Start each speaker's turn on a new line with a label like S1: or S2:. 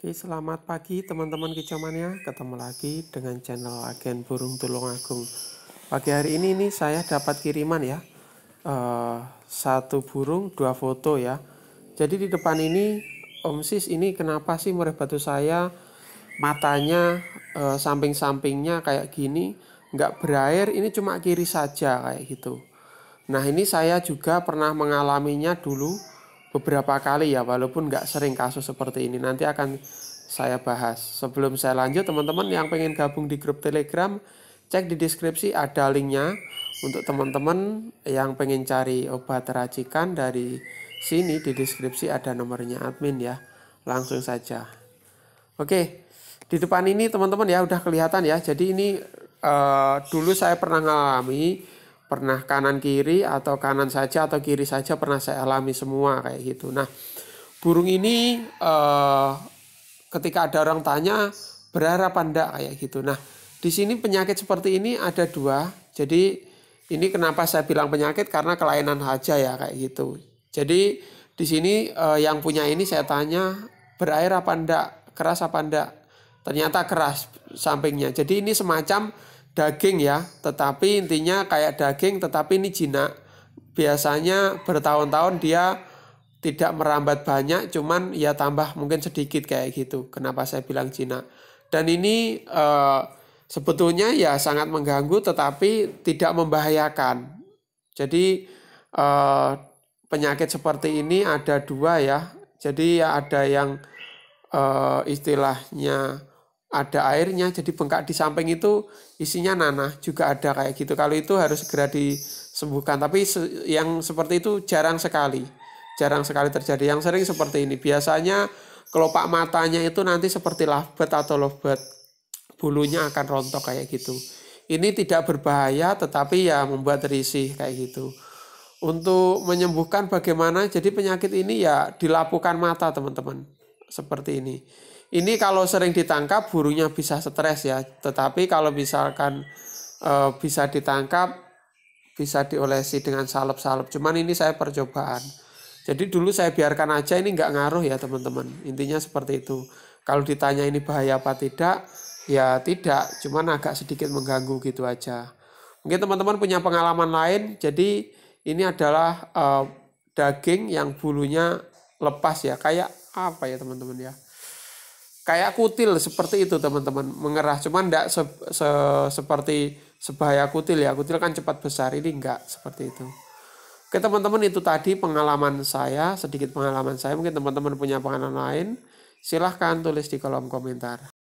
S1: Oke, selamat pagi teman-teman kicamannya Ketemu lagi dengan channel Agen Burung Tulung Agung. Pagi hari ini nih saya dapat kiriman ya. Uh, satu burung, dua foto ya. Jadi di depan ini Om Sis ini kenapa sih murah batu saya matanya uh, samping-sampingnya kayak gini, nggak berair, ini cuma kiri saja kayak gitu. Nah, ini saya juga pernah mengalaminya dulu beberapa kali ya walaupun nggak sering kasus seperti ini nanti akan saya bahas sebelum saya lanjut teman-teman yang pengen gabung di grup telegram cek di deskripsi ada linknya untuk teman-teman yang pengen cari obat racikan dari sini di deskripsi ada nomornya admin ya langsung saja oke di depan ini teman-teman ya udah kelihatan ya jadi ini uh, dulu saya pernah ngalami pernah kanan kiri atau kanan saja atau kiri saja pernah saya alami semua kayak gitu. Nah, burung ini eh, ketika ada orang tanya berharap anda kayak gitu. Nah, di sini penyakit seperti ini ada dua. Jadi ini kenapa saya bilang penyakit karena kelainan saja ya kayak gitu. Jadi di sini eh, yang punya ini saya tanya berair apa enggak, keras apa enggak. Ternyata keras sampingnya. Jadi ini semacam daging ya, tetapi intinya kayak daging tetapi ini jinak. Biasanya bertahun-tahun dia tidak merambat banyak, cuman ya tambah mungkin sedikit kayak gitu. Kenapa saya bilang jinak? Dan ini e, sebetulnya ya sangat mengganggu, tetapi tidak membahayakan. Jadi e, penyakit seperti ini ada dua ya. Jadi ya ada yang eh, istilahnya ada airnya jadi bengkak di samping itu isinya nanah juga ada kayak gitu kalau itu harus segera disembuhkan tapi se yang seperti itu jarang sekali jarang sekali terjadi yang sering seperti ini biasanya kelopak matanya itu nanti seperti lahbet atau lobet bulunya akan rontok kayak gitu ini tidak berbahaya tetapi ya membuat risih kayak gitu untuk menyembuhkan bagaimana jadi penyakit ini ya dilapukan mata teman-teman seperti ini ini kalau sering ditangkap burungnya bisa stres ya. Tetapi kalau misalkan e, bisa ditangkap bisa diolesi dengan salep-salep. Cuman ini saya percobaan. Jadi dulu saya biarkan aja ini nggak ngaruh ya teman-teman. Intinya seperti itu. Kalau ditanya ini bahaya apa tidak, ya tidak. Cuman agak sedikit mengganggu gitu aja. Mungkin teman-teman punya pengalaman lain. Jadi ini adalah e, daging yang bulunya lepas ya. Kayak apa ya teman-teman ya kayak kutil seperti itu teman-teman mengerah cuman tidak se, se, seperti sebahaya kutil ya kutil kan cepat besar ini enggak seperti itu oke teman-teman itu tadi pengalaman saya sedikit pengalaman saya mungkin teman-teman punya pengalaman lain silahkan tulis di kolom komentar